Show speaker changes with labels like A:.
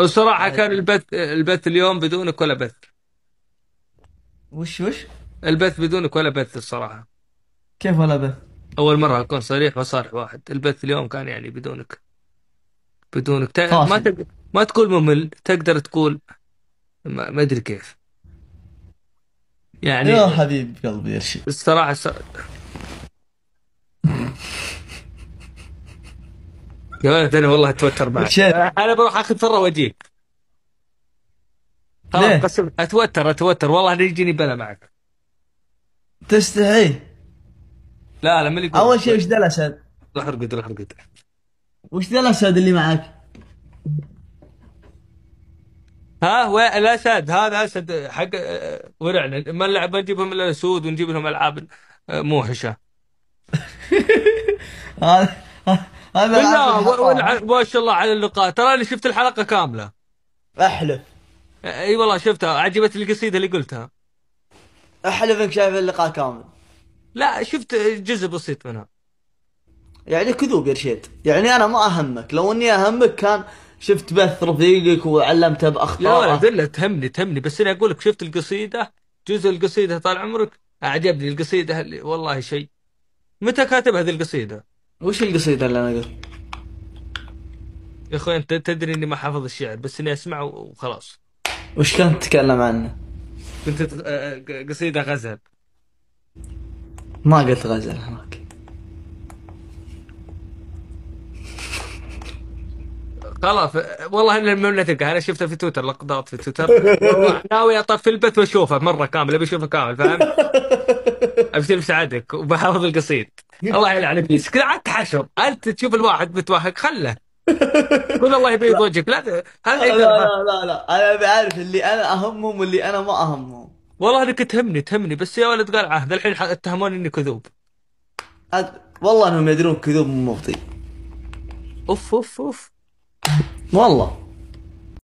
A: الصراحه آه، آه، كان البث البث اليوم بدونك ولا بث وش وش البث بدونك ولا بث الصراحه كيف ولا بث اول مره اكون صريح وصارح واحد البث اليوم كان يعني بدونك بدونك ت... ما ت... ما تقول ممل تقدر تقول ما, ما ادري كيف يعني يا حبيب قلبي يا شيخ الصراحة يا ولد انا والله اتوتر معك انا بروح اخذ فره واجيك خلاص اتوتر اتوتر والله لا يجيني بلا معك
B: تستحي
A: لا لا اللي اول شيء وش ذا الاسد؟ روح ارقد روح ارقد وش ذا الاسد اللي معك؟ ها وين الاسد هذا اسد حق ورعنا ما نلعب ما الا اسود ونجيب لهم العاب آه، موحشه هذا لا ما شاء الله على اللقاء تراني شفت الحلقه كامله احلف اي والله شفتها عجبتني القصيده اللي قلتها
B: احلف انك شايف اللقاء كامل لا شفت جزء بسيط منها يعني كذوب يا رشيد يعني انا ما اهمك لو اني اهمك
A: كان شفت بث رفيقك وعلمته باخطاء لا لا تهمني تهمني بس انا اقول لك شفت القصيده جزء القصيده طال عمرك اعجبني القصيده اللي والله شيء متى كاتب هذه القصيده؟
B: وش القصيدة اللي انا قلت؟
A: يا اخوي انت تدري اني ما حافظ الشعر بس اني اسمعه وخلاص
B: وش كنت تتكلم عنه؟
A: كنت آه، آه، قصيدة غزل
B: ما قلت غزل هناك
A: خلاص والله ان المملكة انا شفته في تويتر لقطات في تويتر ناوي اطفي البث واشوفه مره كامله بشوفه كامل فاهم؟ ابتسم سعادك وبحافظ القصيد الله يلعنك كذا عاد تحشر انت تشوف الواحد متوهق خله قول الله يبيض وجهك لا لا لا لا, لا. انا بعرف اللي انا اهمهم واللي انا ما اهمهم والله انك تهمني تهمني بس يا ولد قال عهد الحين اتهموني اني كذوب
B: أد... والله انهم يدرون كذوب مو مبطي اوف اوف اوف والله